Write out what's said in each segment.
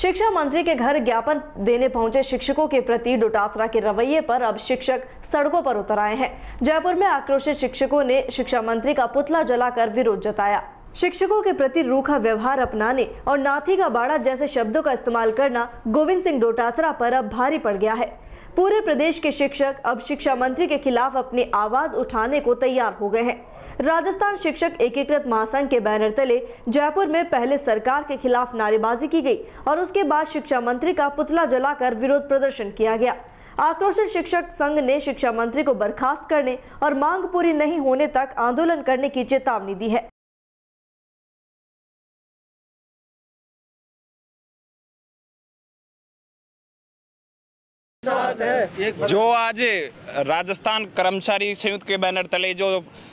शिक्षा मंत्री के घर ज्ञापन देने पहुंचे शिक्षकों के प्रति डोटासरा के रवैये पर अब शिक्षक सड़कों पर उतर आए हैं जयपुर में आक्रोशित शिक्षकों ने शिक्षा मंत्री का पुतला जलाकर विरोध जताया शिक्षकों के प्रति रूखा व्यवहार अपनाने और नाथी का बाड़ा जैसे शब्दों का इस्तेमाल करना गोविंद सिंह डोटासरा पर अब भारी पड़ गया है पूरे प्रदेश के शिक्षक अब शिक्षा मंत्री के खिलाफ अपनी आवाज उठाने को तैयार हो गए हैं राजस्थान शिक्षक एकीकृत महासंघ के बैनर तले जयपुर में पहले सरकार के खिलाफ नारेबाजी की गई और उसके बाद शिक्षा मंत्री का पुतला जलाकर विरोध प्रदर्शन किया गया आक्रोशित शिक्षक संघ ने शिक्षा मंत्री को बर्खास्त करने और मांग पूरी नहीं होने तक आंदोलन करने की चेतावनी दी है जो आज राजस्थान कर्मचारी संयुक्त के बैनर तले जो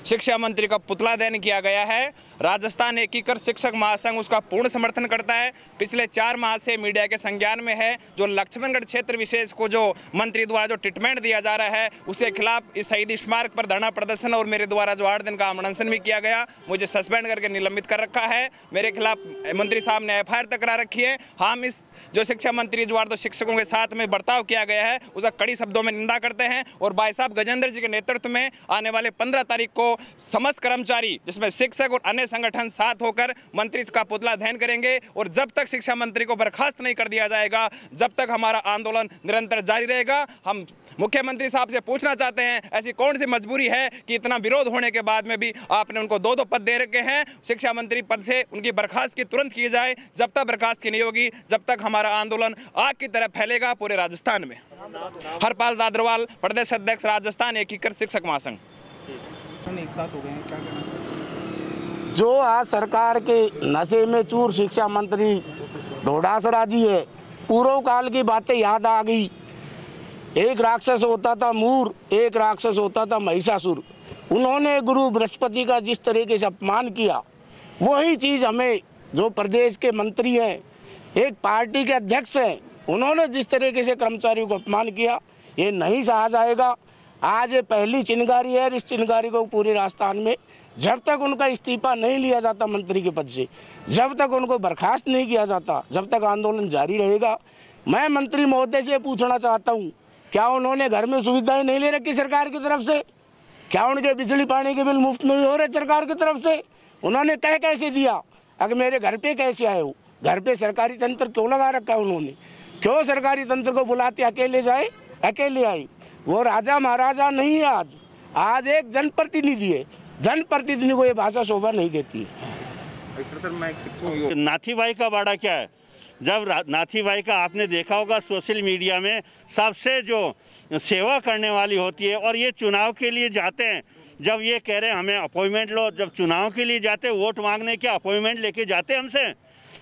शिक्षा मंत्री का पुतला दहन किया गया है राजस्थान एकीकृत शिक्षक महासंघ उसका पूर्ण समर्थन करता है पिछले चार माह से मीडिया के संज्ञान में है जो लक्ष्मणगढ़ क्षेत्र विशेष को जो मंत्री द्वारा जो ट्रीटमेंट दिया जा रहा है उसके खिलाफ इस शहीद स्मारक पर धरना प्रदर्शन और मेरे द्वारा जो आठ दिन का आमनसन भी किया गया मुझे सस्पेंड करके निलंबित कर रखा है मेरे खिलाफ मंत्री साहब ने एफ तक रखी है हम इस जो शिक्षा मंत्री द्वारा जो तो शिक्षकों के साथ में बर्ताव किया गया है उसका कड़ी शब्दों में निंदा करते हैं और भाई साहब गजेंद्र जी के नेतृत्व में आने वाले पंद्रह तारीख को समस्त कर्मचारी जिसमें शिक्षक और अन्य संगठन साथ होकर मंत्री का पुतला दहन करेंगे और जब तक शिक्षा मंत्री को बर्खास्त नहीं कर दिया जाएगा जब तक हमारा आंदोलन निरंतर जारी रहेगा हम मुख्यमंत्री साहब से पूछना चाहते हैं ऐसी कौन सी मजबूरी है कि इतना विरोध होने के बाद में भी आपने उनको दो दो पद दे रखे हैं शिक्षा मंत्री पद से उनकी बर्खास्त की तुरंत की जाए जब तक बर्खास्त की नहीं होगी जब तक हमारा आंदोलन आग की तरह फैलेगा पूरे राजस्थान में हरपाल दादरवाल प्रदेश अध्यक्ष राजस्थान एकीकृत शिक्षक महासंघ एक साथ हो गए हैं क्या करना जो आज सरकार के नशे में चूर शिक्षा मंत्री ढोडासरा जी है पूर्व काल की बातें याद आ गई एक राक्षस होता था मूर एक राक्षस होता था महिषासुर उन्होंने गुरु बृहस्पति का जिस तरीके से अपमान किया वही चीज़ हमें जो प्रदेश के मंत्री हैं एक पार्टी के अध्यक्ष हैं उन्होंने जिस तरीके से कर्मचारियों को अपमान किया ये नहीं सहा जाएगा आज ये पहली चिनगारी है इस चिनगारी को पूरे राजस्थान में जब तक उनका इस्तीफा नहीं लिया जाता मंत्री के पद से जब तक उनको बर्खास्त नहीं किया जाता जब तक आंदोलन जारी रहेगा मैं मंत्री महोदय से पूछना चाहता हूँ क्या उन्होंने घर में सुविधाएं नहीं ले रखी सरकार की तरफ से क्या उनके बिजली पानी के बिल मुफ्त नहीं हो रहे सरकार की तरफ से उन्होंने कह कैसे दिया अगर मेरे घर पे कैसे आए हो घर पे सरकारी तंत्र क्यों लगा रखा है उन्होंने क्यों सरकारी तंत्र को बुलाते अकेले जाए अकेले आई वो राजा महाराजा नहीं है आज आज एक जनप्रतिनिधि है जनप्रतिनिधि को ये भाषा शोभा नहीं देती है भाई का बाड़ा क्या है जब नाथी भाई का आपने देखा होगा सोशल मीडिया में सबसे जो सेवा करने वाली होती है और ये चुनाव के लिए जाते हैं जब ये कह रहे हैं हमें अपॉइंटमेंट लो जब चुनाव के लिए जाते वोट मांगने के अपॉइंटमेंट लेके जाते हमसे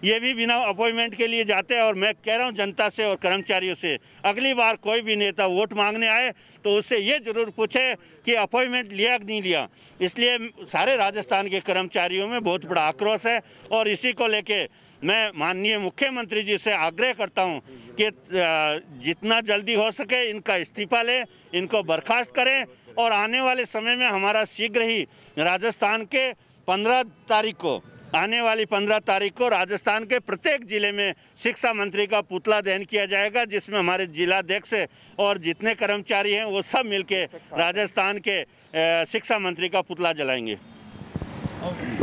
ये भी बिना अपॉइंटमेंट के लिए जाते हैं और मैं कह रहा हूँ जनता से और कर्मचारियों से अगली बार कोई भी नेता वोट मांगने आए तो उससे ये जरूर पूछे कि अपॉइंटमेंट लिया कि नहीं लिया इसलिए सारे राजस्थान के कर्मचारियों में बहुत बड़ा आक्रोश है और इसी को लेके मैं माननीय मुख्यमंत्री जी से आग्रह करता हूं कि जितना जल्दी हो सके इनका इस्तीफा लें इनको बर्खास्त करें और आने वाले समय में हमारा शीघ्र ही राजस्थान के पंद्रह तारीख को आने वाली पंद्रह तारीख को राजस्थान के प्रत्येक जिले में शिक्षा मंत्री का पुतला दहन किया जाएगा जिसमें हमारे जिलाध्यक्ष और जितने कर्मचारी हैं वो सब मिलके राजस्थान के शिक्षा मंत्री का पुतला जलाएंगे